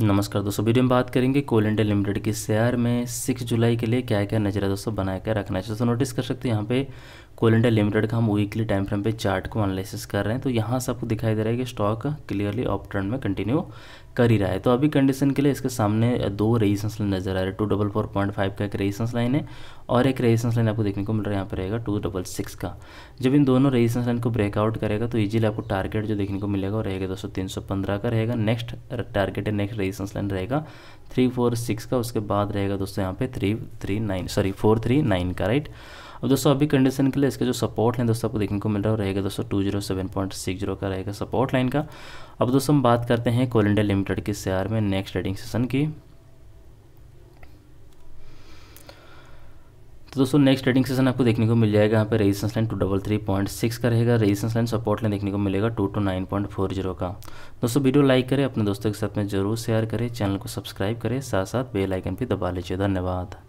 नमस्कार दोस्तों वीडियो में बात करेंगे कोल इंडिया लिमिटेड के शेयर में सिक्स जुलाई के लिए क्या क्या नजरिया दोस्तों बना कर रखना है दोस्तों नोटिस कर सकते हैं यहाँ पे कोल इंडिया लिमिटेड का हम वीकली टाइम फ्रेम पे चार्ट को एनालिसिस कर रहे हैं तो यहाँ से आपको दिखाई दे रहा है कि स्टॉक क्लियरली ऑप ट्रेंड में कंटिन्यू कर ही रहा है तो अभी कंडीशन के लिए इसके सामने दो रेजिस्टेंस लाइन नजर आ रहा है two double four point five का एक रेजिस्टेंस लाइन है और एक रेजिस्टेंस लाइन आपको देखने को मिल रहा है यहाँ पर रहेगा टू डबल सिक्स का जब इन दोनों रेजिस्टेंस लाइन को ब्रेकआउट करेगा तो ईजिली आपको टारगेट जो देखने को मिलेगा रहेगा दोस्तों तीन सौ पंद्रह का रहेगा नेक्स्ट टारगेट है नेक्स्ट पोजिशंस लाइन रहेगा थ्री फोर सिक्स का उसके बाद रहेगा दोस्तों यहाँ पे three three nine sorry four three nine का राइट अब दोस्तों अभी कंडीशन के लिए इसका जो सपोर्ट लाइन दोस्तों आपको देखने को मिल रहा है रहेगा दोस्तों two zero seven point six zero का रहेगा सपोर्ट लाइन का अब दोस्तों हम बात करते हैं कोल इंडिया लिमिटेड के शेयर में नेक्स्ट ट्रेडिंग सेशन की तो दोस्तों नेक्स्ट ट्रेडिंग सेशन आपको देखने को मिल जाएगा यहाँ पे resistance line two double three point six का रहेगा रेजिस्टेंस लाइन सपोर्ट लाइन देखने को मिलेगा two two nine point four zero का दोस्तों वीडियो लाइक करें अपने दोस्तों के साथ में जरूर शेयर करें चैनल को सब्सक्राइब करें साथ साथ बेल आइकन भी दबा लीजिए धन्यवाद